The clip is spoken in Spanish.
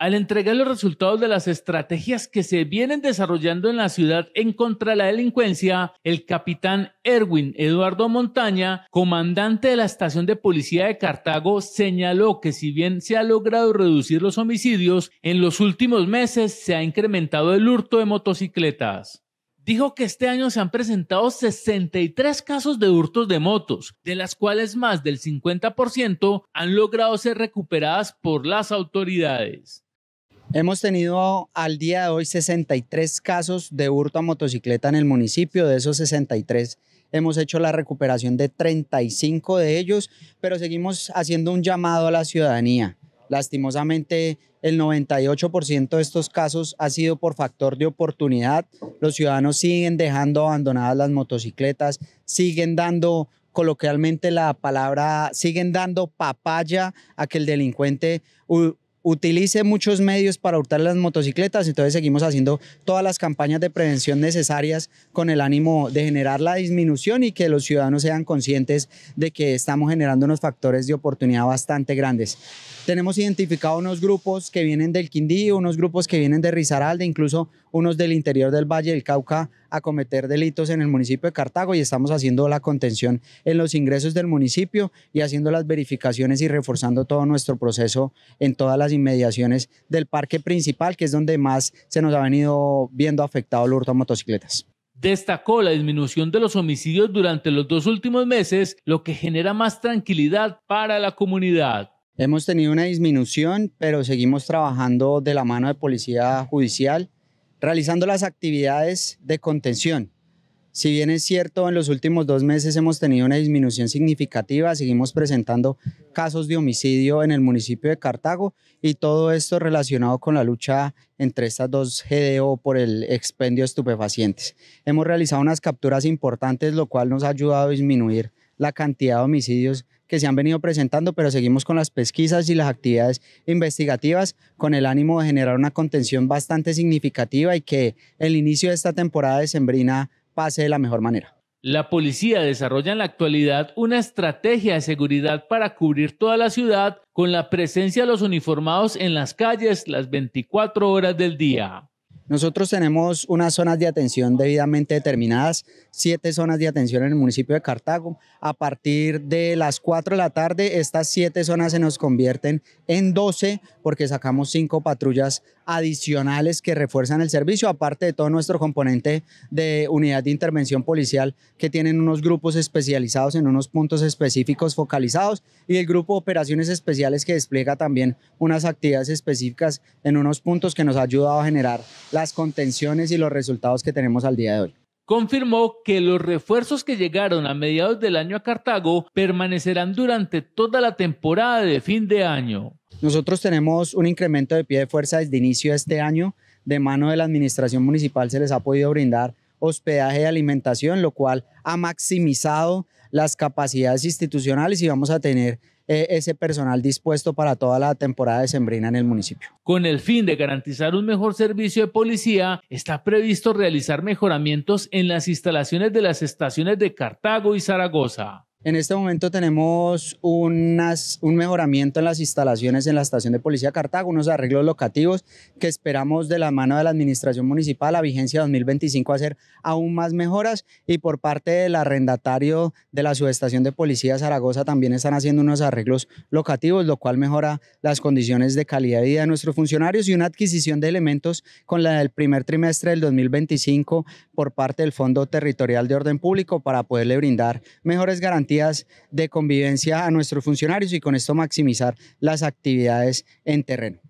al entregar los resultados de las estrategias que se vienen desarrollando en la ciudad en contra de la delincuencia, el capitán Erwin Eduardo Montaña, comandante de la estación de policía de Cartago, señaló que si bien se ha logrado reducir los homicidios, en los últimos meses se ha incrementado el hurto de motocicletas dijo que este año se han presentado 63 casos de hurtos de motos, de las cuales más del 50% han logrado ser recuperadas por las autoridades. Hemos tenido al día de hoy 63 casos de hurto a motocicleta en el municipio. De esos 63 hemos hecho la recuperación de 35 de ellos, pero seguimos haciendo un llamado a la ciudadanía. Lastimosamente, el 98% de estos casos ha sido por factor de oportunidad. Los ciudadanos siguen dejando abandonadas las motocicletas, siguen dando coloquialmente la palabra, siguen dando papaya a que el delincuente utilice muchos medios para hurtar las motocicletas, entonces seguimos haciendo todas las campañas de prevención necesarias con el ánimo de generar la disminución y que los ciudadanos sean conscientes de que estamos generando unos factores de oportunidad bastante grandes. Tenemos identificado unos grupos que vienen del Quindío, unos grupos que vienen de Risaralda, incluso unos del interior del Valle del Cauca a cometer delitos en el municipio de Cartago y estamos haciendo la contención en los ingresos del municipio y haciendo las verificaciones y reforzando todo nuestro proceso en todas las inmediaciones del parque principal, que es donde más se nos ha venido viendo afectado el hurto a motocicletas destacó la disminución de los homicidios durante los dos últimos meses, lo que genera más tranquilidad para la comunidad. Hemos tenido una disminución, pero seguimos trabajando de la mano de policía judicial realizando las actividades de contención. Si bien es cierto, en los últimos dos meses hemos tenido una disminución significativa, seguimos presentando casos de homicidio en el municipio de Cartago y todo esto relacionado con la lucha entre estas dos GDO por el expendio de estupefacientes. Hemos realizado unas capturas importantes, lo cual nos ha ayudado a disminuir la cantidad de homicidios que se han venido presentando, pero seguimos con las pesquisas y las actividades investigativas con el ánimo de generar una contención bastante significativa y que el inicio de esta temporada de Sembrina pase de la mejor manera. La policía desarrolla en la actualidad una estrategia de seguridad para cubrir toda la ciudad con la presencia de los uniformados en las calles las 24 horas del día. Nosotros tenemos unas zonas de atención debidamente determinadas, siete zonas de atención en el municipio de Cartago. A partir de las 4 de la tarde, estas siete zonas se nos convierten en 12 porque sacamos cinco patrullas adicionales que refuerzan el servicio, aparte de todo nuestro componente de unidad de intervención policial que tienen unos grupos especializados en unos puntos específicos focalizados y el grupo de operaciones especiales que despliega también unas actividades específicas en unos puntos que nos ha ayudado a generar la las contenciones y los resultados que tenemos al día de hoy confirmó que los refuerzos que llegaron a mediados del año a Cartago permanecerán durante toda la temporada de fin de año. Nosotros tenemos un incremento de pie de fuerza desde inicio de este año. De mano de la Administración Municipal se les ha podido brindar hospedaje y alimentación, lo cual ha maximizado las capacidades institucionales y vamos a tener eh, ese personal dispuesto para toda la temporada de sembrina en el municipio. Con el fin de garantizar un mejor servicio de policía, está previsto realizar mejoramientos en las instalaciones de las estaciones de Cartago y Zaragoza. En este momento tenemos unas, un mejoramiento en las instalaciones en la estación de policía Cartago, unos arreglos locativos que esperamos de la mano de la administración municipal a vigencia 2025 hacer aún más mejoras y por parte del arrendatario de la subestación de policía Zaragoza también están haciendo unos arreglos locativos, lo cual mejora las condiciones de calidad de vida de nuestros funcionarios y una adquisición de elementos con la del primer trimestre del 2025 por parte del Fondo Territorial de Orden Público para poderle brindar mejores garantías de convivencia a nuestros funcionarios y con esto maximizar las actividades en terreno.